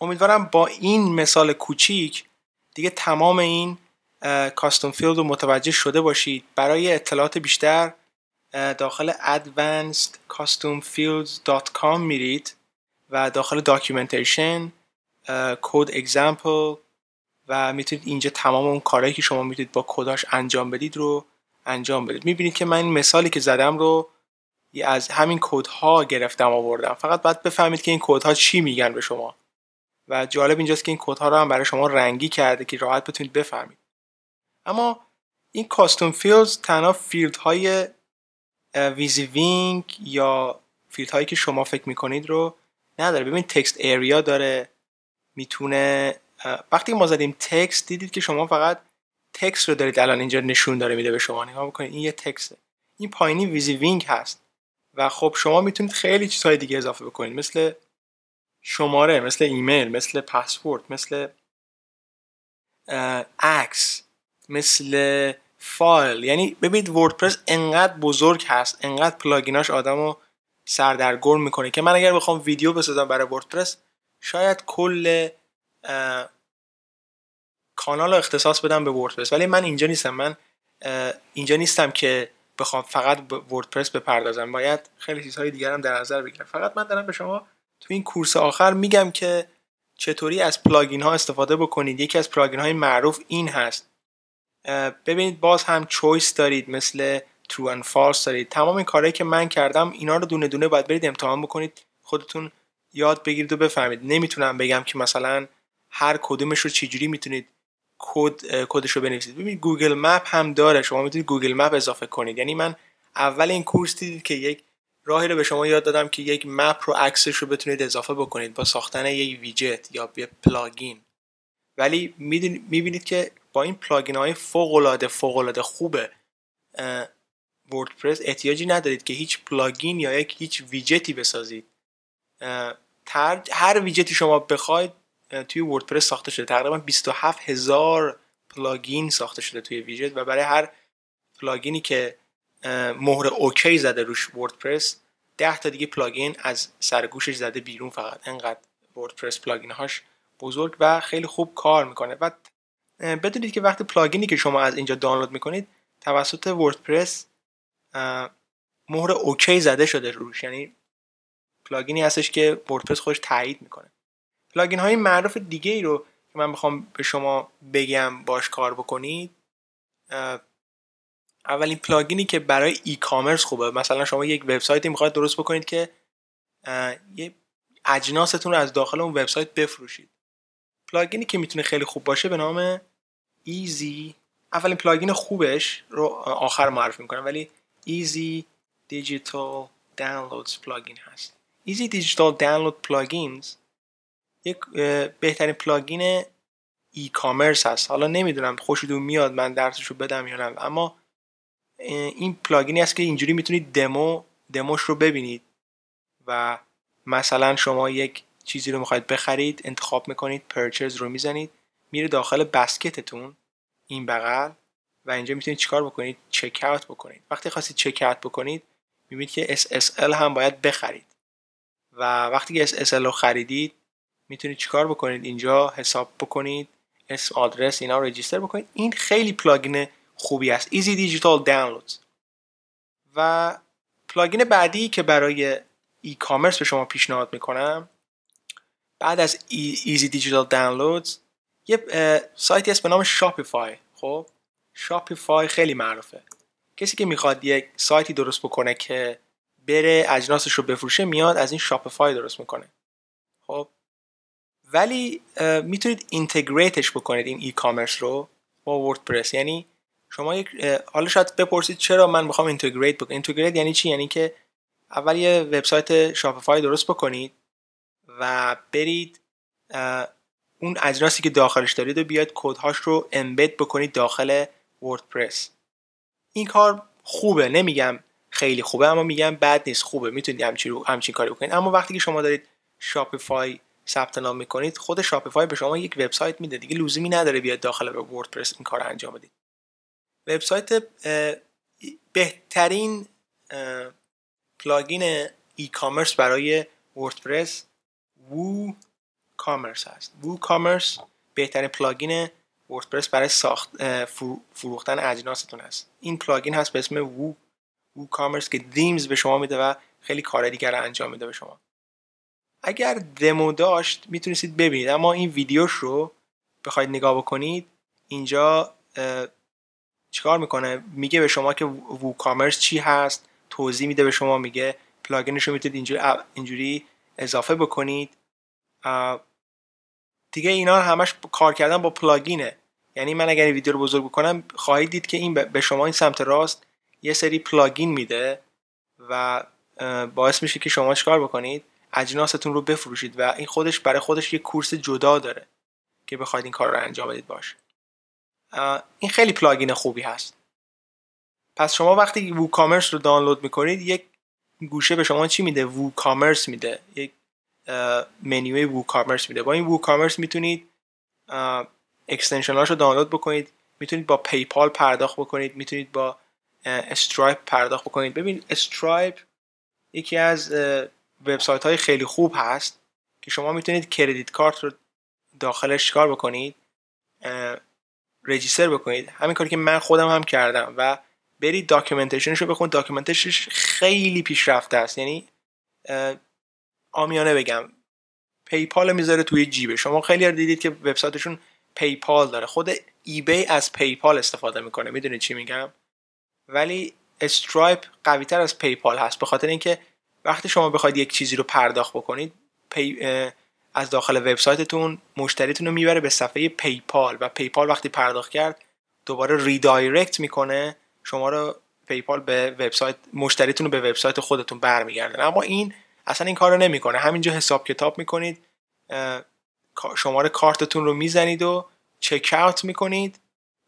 امیدوارم با این مثال کوچیک دیگه تمام این کاستوم فیلد رو متوجه شده باشید برای اطلاعات بیشتر داخل advancedcustomfields.com میرید و داخل documentation کد example و میتونید اینجا تمام اون کارهایی که شما میتونید با کداش انجام بدید رو انجام بدید میبینید که من این مثالی که زدم رو از همین کودها گرفتم آوردم فقط باید بفهمید که این کودها چی میگن به شما و جالب اینجاست که این کودها رو هم برای شما رنگی کرده که راحت بتونید بفهمید اما این کاستوم فیلدز تنها فیلد های ویزی یا فیلد هایی که شما فکر میکنید رو نداره ببینید تکست ایریا داره میتونه وقتی ما زدیم تکست دیدید که شما فقط تکست رو دارید الان اینجا نشون داره میده به شما نگاه بکنید این یه تکسته این پایینی ویزی هست و خب شما میتونید خیلی چیزهای دیگه اضافه بکنید مثل شماره مثل ایمیل مثل پسورد مثل عکس مثل فایل یعنی ببینید وردپرس انقدر بزرگ هست انقدر پلاگیناش آدم رو سردرگم میکنه که من اگر بخوام ویدیو بسازم برای وردپرس شاید کل کانال رو اختصاص بدم به وردپرس ولی من اینجا نیستم من اینجا نیستم که بخوام فقط به وردپرس بپردازم باید خیلی چیزهای دیگر هم در نظر بگیرم فقط من دارم به شما تو این کورس آخر میگم که چطوری از پلاگین ها استفاده بکنید یکی از پلاگین های معروف این هست ببینید باز هم چویس دارید مثل ترو اند فالس دارید تمام این کارهایی که من کردم اینا رو دونه دونه باید برید امتحان بکنید خودتون یاد بگیرید و بفهمید نمیتونم بگم که مثلا هر کدومش رو چجوری میتونید کد کدش بنویسید ببینید گوگل مپ هم داره شما میتونید گوگل مپ اضافه کنید یعنی من اول این کورس دیدید که یک راهی رو به شما یاد دادم که یک مپ رو عکسش رو بتونید اضافه بکنید با ساختن یک ویجت یا یک پلاگین ولی میبینید که با این پلاگین های فوق العاده فوق العاده خوبه وردپرس احتیاجی ندارید که هیچ پلاگین یا یک هیچ ویجتی بسازید هر ویجتی شما بخواید توی وردپرس ساخته شده تقریبا 27 هزار پلاگین ساخته شده توی ویژت و برای هر پلاگینی که مهر اوکی زده روش وردپرس ده تا دیگه پلاگین از سرگوشش زده بیرون فقط انقدر وردپرس پلاگین هاش بزرگ و خیلی خوب کار میکنه و بدونید که وقتی پلاگینی که شما از اینجا دانلود میکنید توسط وردپرس مهر اوکی زده شده روش یعنی پلاگینی هستش که وردپرس خودش تایید میکنه پلاگین های معروف دیگه ای رو که من میخوام به شما بگم باش کار بکنید اولین پلاگینی که برای ای کامرس خوبه مثلا شما یک وبسایتی میخواید درست بکنید که یه اجناستون رو از داخل اون وبسایت بفروشید پلاگینی که میتونه خیلی خوب باشه به نام ایزی اولین پلاگین خوبش رو آخر معرفی میکنم ولی ایزی دیجیتال دانلودز پلاگین هست ایزی دیجیتال دانلود پلاگینز یک بهترین پلاگین ای کامرس هست حالا نمیدونم خوشیدون میاد من درسشو بدم یا نه اما این پلاگینی هست که اینجوری میتونید دمو دموش رو ببینید و مثلا شما یک چیزی رو میخواید بخرید انتخاب میکنید پرچرز رو میزنید میره داخل بسکتتون این بغل و اینجا میتونید چیکار بکنید چک اوت بکنید وقتی خواستید چک اوت بکنید میبینید که SSL هم باید بخرید و وقتی که SSL رو خریدید میتونید چیکار بکنید اینجا حساب بکنید اسم آدرس اینا رجیستر بکنید این خیلی پلاگین خوبی است ایزی دیجیتال دانلود و پلاگین بعدی که برای ای کامرس به شما پیشنهاد میکنم بعد از ایزی دیجیتال دانلود یه سایتی هست به نام شاپیفای خب شاپیفای خیلی معروفه کسی که میخواد یک سایتی درست بکنه که بره اجناسش رو بفروشه میاد از این شاپیفای درست میکنه خب ولی میتونید اینتگریتش بکنید این ای کامرس رو با وردپرس یعنی شما یک حالا شاید بپرسید چرا من میخوام اینتگریت بکنم اینتگریت یعنی چی یعنی که اول یه وبسایت شاپیفای درست بکنید و برید اون اجناسی که داخلش دارید و بیاید کدهاش رو امبد بکنید داخل وردپرس این کار خوبه نمیگم خیلی خوبه اما میگم بد نیست خوبه میتونید همچین همچین کاری بکنید اما وقتی که شما دارید شاپیفای ثبت نام میکنید خود شاپیفای به شما یک وبسایت میده دیگه لزومی نداره بیاد داخل به وردپرس این کار انجام بدید وبسایت بهترین پلاگین ای کامرس برای وردپرس وو کامرس هست وو کامرس بهترین پلاگین وردپرس برای ساخت فروختن اجناستون هست این پلاگین هست به اسم وو وو کامرس که دیمز به شما میده و خیلی کار دیگر انجام میده به شما اگر دمو داشت میتونستید ببینید اما این ویدیوش رو بخواید نگاه بکنید اینجا چیکار میکنه میگه به شما که وو کامرس چی هست توضیح میده به شما میگه پلاگینش رو میتونید اینجوری, اینجوری اضافه بکنید دیگه اینا همش کار کردن با پلاگینه یعنی من اگر این ویدیو رو بزرگ بکنم خواهید دید که این به شما این سمت راست یه سری پلاگین میده و باعث میشه که شما چیکار بکنید اجناستون رو بفروشید و این خودش برای خودش یه کورس جدا داره که بخواید این کار رو انجام بدید باش این خیلی پلاگین خوبی هست پس شما وقتی وو کامرس رو دانلود میکنید یک گوشه به شما چی میده وو کامرس میده یک منیوی وو کامرس میده با این وو کامرس میتونید اکستنشن رو دانلود بکنید میتونید با پیپال پرداخت بکنید میتونید با استرایپ پرداخت بکنید ببین استرایپ یکی از وبسایت های خیلی خوب هست که شما میتونید کردیت کارت رو داخلش کار بکنید رجیستر بکنید همین کاری که من خودم هم کردم و برید داکیومنتیشنش رو بخون داکیومنتیشنش خیلی پیشرفته است یعنی آمیانه بگم پیپال میذاره توی جیبه شما خیلی دیدید که وبسایتشون پیپال داره خود ایبی از پیپال استفاده میکنه میدونید چی میگم ولی استرایپ قویتر از پیپال هست به خاطر اینکه وقتی شما بخواید یک چیزی رو پرداخت بکنید پی... از داخل وبسایتتون مشتریتون رو میبره به صفحه پیپال و پیپال وقتی پرداخت کرد دوباره ریدایرکت میکنه شما رو پیپال به وبسایت مشتریتون رو به وبسایت خودتون برمیگردن اما این اصلا این کار رو نمیکنه همینجا حساب کتاب میکنید شماره کارتتون رو میزنید و چک اوت میکنید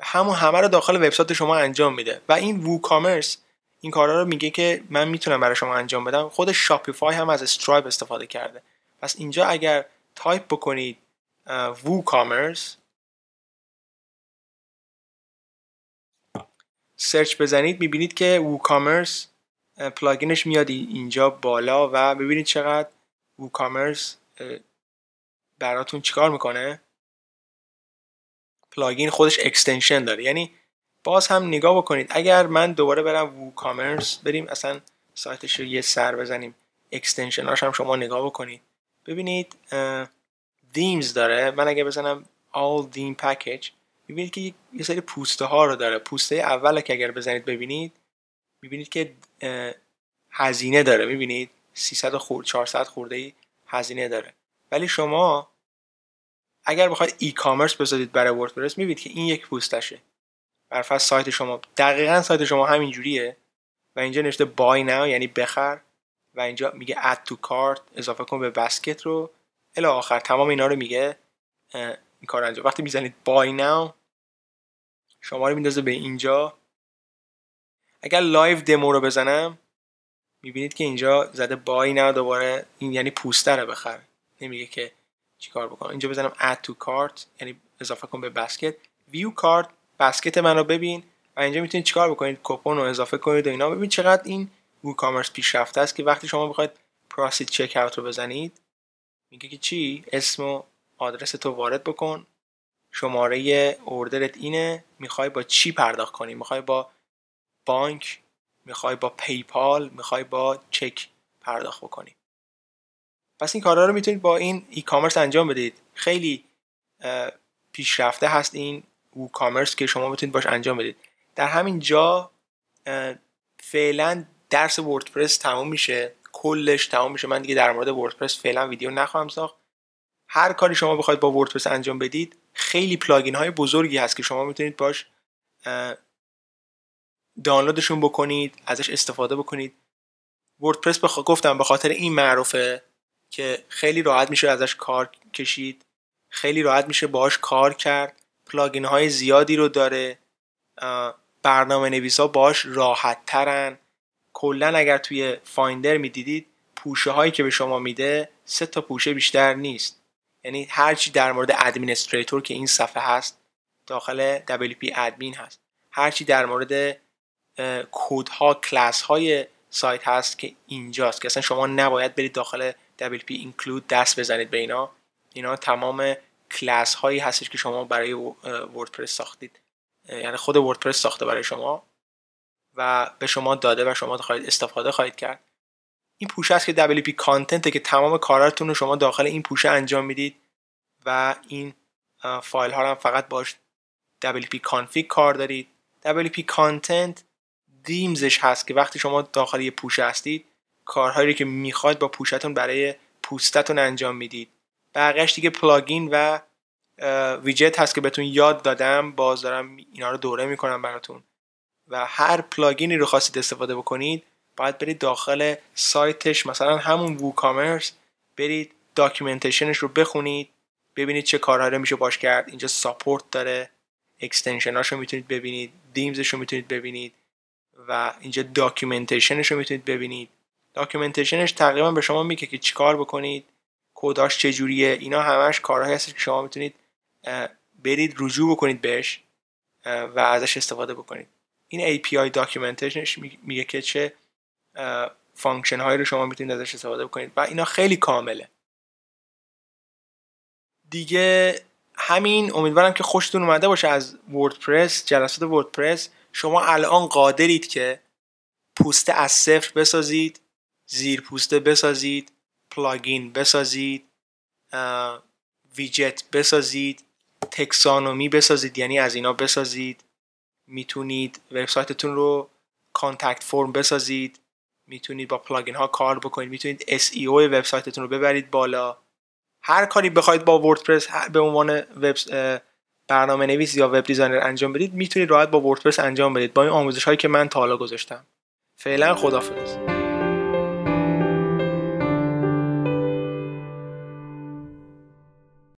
همون همه رو داخل وبسایت شما انجام میده و این ووکامرس این کارا رو میگه که من میتونم برای شما انجام بدم خود شاپیفای هم از استرایپ استفاده کرده پس اینجا اگر تایپ بکنید وو کامرس سرچ بزنید میبینید که وو کامرس پلاگینش میاد اینجا بالا و ببینید چقدر وو کامرس براتون چیکار میکنه پلاگین خودش اکستنشن داره یعنی باز هم نگاه بکنید اگر من دوباره برم وو کامرس بریم اصلا سایتش رو یه سر بزنیم اکستنشناش هم شما نگاه بکنید ببینید دیمز داره من اگه بزنم all دیم package میبینید که یه سری پوسته ها رو داره پوسته اول که اگر بزنید ببینید میبینید که هزینه داره میبینید 300 خورد 400 خورده ای هزینه داره ولی شما اگر بخواید ای کامرس بذارید برای وردپرس میبینید که این یک پوستشه از سایت شما دقیقا سایت شما همین جوریه و اینجا نوشته بای ناو یعنی بخر و اینجا میگه اد تو کارت اضافه کن به بسکت رو الی آخر تمام اینا رو میگه این کار انجام وقتی میزنید بای ناو شما رو میندازه به اینجا اگر لایو دمو رو بزنم میبینید که اینجا زده بای now دوباره این یعنی پوسته رو بخر نمیگه که چیکار بکنم اینجا بزنم اد تو کارت یعنی اضافه کن به بسکت ویو کارت بسکت منو ببین و اینجا میتونید چیکار بکنید کپون رو اضافه کنید و اینا ببین چقدر این گوکامرس پیشرفته است که وقتی شما بخواید پراسید چک اوت رو بزنید میگه که چی اسم و آدرس تو وارد بکن شماره اوردرت اینه میخوای با چی پرداخت کنی میخوای با بانک میخوای با پیپال میخوای با چک پرداخت بکنی پس این کارا رو میتونید با این ای کامرس انجام بدید خیلی پیشرفته هست این کامرس که شما بتونید باش انجام بدید در همین جا فعلا درس وردپرس تموم میشه کلش تموم میشه من دیگه در مورد وردپرس فعلا ویدیو نخواهم ساخت هر کاری شما بخواید با وردپرس انجام بدید خیلی پلاگین های بزرگی هست که شما میتونید باش دانلودشون بکنید ازش استفاده بکنید وردپرس گفتم به خاطر این معروفه که خیلی راحت میشه ازش کار کشید خیلی راحت میشه باش کار کرد پلاگین های زیادی رو داره برنامه نویس ها باش راحت ترن کلا اگر توی فایندر میدیدید پوشه هایی که به شما میده سه تا پوشه بیشتر نیست یعنی هرچی در مورد ادمینستریتور که این صفحه هست داخل WP ادمین هست هرچی در مورد کود ها کلاس های سایت هست که اینجاست که اصلا شما نباید برید داخل WP include دست بزنید به اینا اینا تمام کلاس هایی هستش که شما برای وردپرس ساختید یعنی خود وردپرس ساخته برای شما و به شما داده و شما خواهید استفاده خواهید کرد این پوشه است که WP کانتنته که تمام کاراتون رو شما داخل این پوشه انجام میدید و این فایل ها رو هم فقط باش WP کانفیگ کار دارید WP کانتنت دیمزش هست که وقتی شما داخل یه پوشه هستید کارهایی که میخواید با پوشتون برای پوستتون انجام میدید بقیهش دیگه پلاگین و ویجت هست که بهتون یاد دادم باز دارم اینا رو دوره میکنم براتون و هر پلاگینی رو خواستید استفاده بکنید باید برید داخل سایتش مثلا همون ووکامرس برید داکیومنتشنش رو بخونید ببینید چه رو میشه باش کرد اینجا ساپورت داره اکستنشناش رو میتونید ببینید دیمزش رو میتونید ببینید و اینجا داکیومنتشنش رو میتونید ببینید داکیومنتشنش تقریبا به شما میگه که چیکار بکنید کوداش چجوریه اینا همش کارهایی هست که شما میتونید برید رجوع بکنید بهش و ازش استفاده بکنید این API داکیومنتیشنش میگه که چه فانکشن هایی رو شما میتونید ازش استفاده بکنید و اینا خیلی کامله دیگه همین امیدوارم که خوشتون اومده باشه از وردپرس جلسات وردپرس شما الان قادرید که پوسته از صفر بسازید زیر پوسته بسازید پلاگین بسازید ویجت بسازید تکسانومی بسازید یعنی از اینا بسازید میتونید وبسایتتون رو کانتکت فرم بسازید میتونید با پلاگین ها کار بکنید میتونید SEO وبسایتتون رو ببرید بالا هر کاری بخواید با وردپرس به عنوان وب برنامه نویس یا وب دیزاینر انجام بدید میتونید راحت با وردپرس انجام بدید با این آموزش هایی که من تا حالا گذاشتم فعلا خدافظ